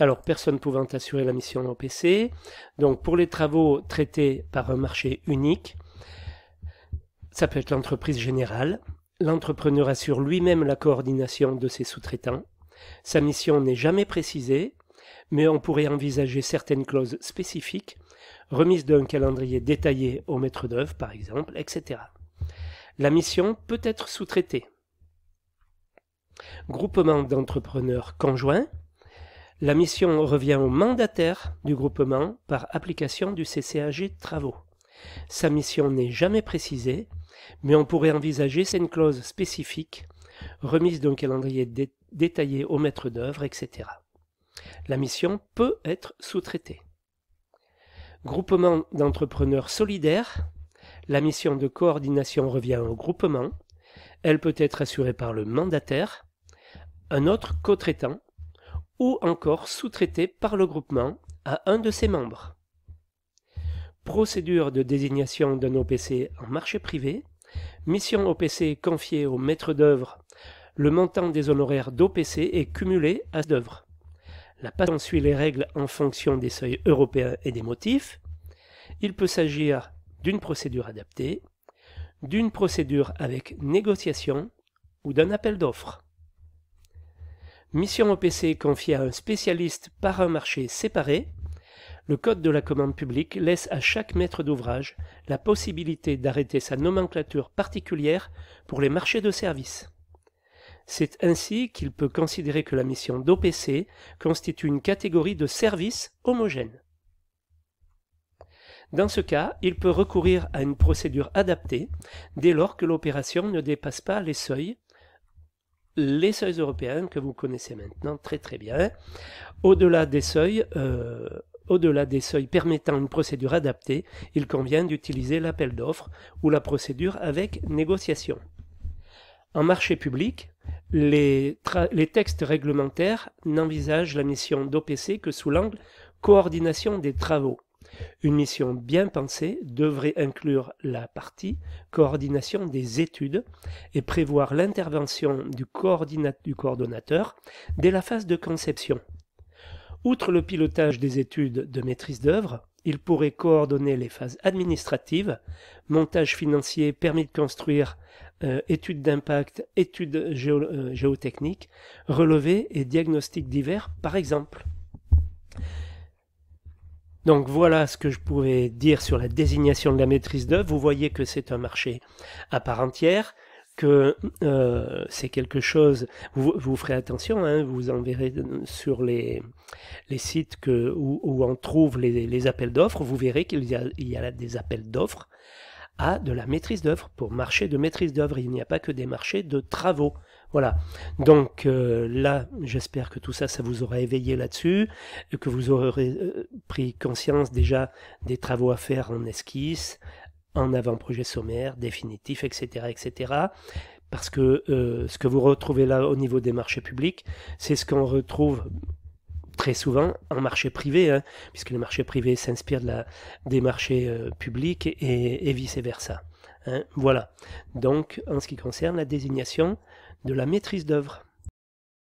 Alors, personne pouvant assurer la mission en PC. Donc, pour les travaux traités par un marché unique, ça peut être l'entreprise générale. L'entrepreneur assure lui-même la coordination de ses sous-traitants. Sa mission n'est jamais précisée, mais on pourrait envisager certaines clauses spécifiques, remise d'un calendrier détaillé au maître d'œuvre, par exemple, etc. La mission peut être sous-traitée. Groupement d'entrepreneurs conjoints, la mission revient au mandataire du groupement par application du CCAG Travaux. Sa mission n'est jamais précisée, mais on pourrait envisager une clause spécifique, remise d'un calendrier détaillé au maître d'œuvre, etc. La mission peut être sous-traitée. Groupement d'entrepreneurs solidaires. La mission de coordination revient au groupement. Elle peut être assurée par le mandataire, un autre co-traitant ou encore sous-traité par le groupement à un de ses membres. Procédure de désignation d'un OPC en marché privé. Mission OPC confiée au maître d'œuvre. Le montant des honoraires d'OPC est cumulé à d'œuvre. La patron suit les règles en fonction des seuils européens et des motifs. Il peut s'agir d'une procédure adaptée, d'une procédure avec négociation ou d'un appel d'offres. Mission OPC confiée à un spécialiste par un marché séparé. Le code de la commande publique laisse à chaque maître d'ouvrage la possibilité d'arrêter sa nomenclature particulière pour les marchés de services. C'est ainsi qu'il peut considérer que la mission d'OPC constitue une catégorie de services homogènes. Dans ce cas, il peut recourir à une procédure adaptée dès lors que l'opération ne dépasse pas les seuils les seuils européens que vous connaissez maintenant très très bien. Au-delà des seuils, euh, au-delà des seuils permettant une procédure adaptée, il convient d'utiliser l'appel d'offres ou la procédure avec négociation. En marché public, les, les textes réglementaires n'envisagent la mission d'OPC que sous l'angle coordination des travaux. Une mission bien pensée devrait inclure la partie coordination des études et prévoir l'intervention du, coordonnateur dès la phase de conception. Outre le pilotage des études de maîtrise d'œuvre, il pourrait coordonner les phases administratives, montage financier, permis de construire, euh, études d'impact, études euh, géotechniques, relevés et diagnostics divers, par exemple. Donc voilà ce que je pouvais dire sur la désignation de la maîtrise d'œuvre. Vous voyez que c'est un marché à part entière, que euh, c'est quelque chose. Vous, vous ferez attention, hein, vous en verrez sur les, sites où, on trouve les, appels d'offres. Vous verrez qu'il y a, des appels d'offres à de la maîtrise d'œuvre. Pour marché de maîtrise d'œuvre, il n'y a pas que des marchés de travaux. Voilà. Donc euh, là, j'espère que tout ça, ça vous aura éveillé là-dessus, que vous aurez euh, pris conscience déjà des travaux à faire en esquisse, en avant-projet sommaire, définitif, etc., etc. Parce que euh, ce que vous retrouvez là au niveau des marchés publics, c'est ce qu'on retrouve très souvent en marché privé, hein, puisque le marché privé s'inspire de la, des marchés publics et, et vice-versa. Hein. voilà. Donc, en ce qui concerne la désignation, de la maîtrise d'œuvre.